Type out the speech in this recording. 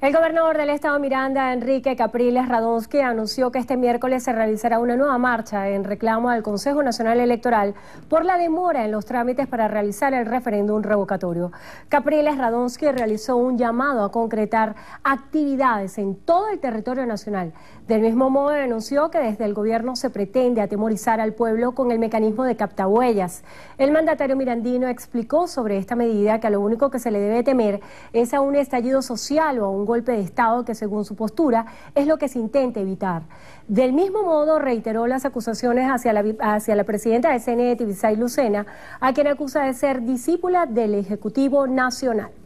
El gobernador del estado Miranda, Enrique Capriles Radonsky, anunció que este miércoles se realizará una nueva marcha en reclamo al Consejo Nacional Electoral por la demora en los trámites para realizar el referéndum revocatorio. Capriles Radonsky realizó un llamado a concretar actividades en todo el territorio nacional. Del mismo modo, anunció que desde el gobierno se pretende atemorizar al pueblo con el mecanismo de captahuellas. El mandatario mirandino explicó sobre esta medida que a lo único que se le debe temer es a un estallido social o a un golpe de Estado que según su postura es lo que se intenta evitar. Del mismo modo reiteró las acusaciones hacia la, hacia la presidenta de CNE, Tibisay Lucena, a quien acusa de ser discípula del Ejecutivo Nacional.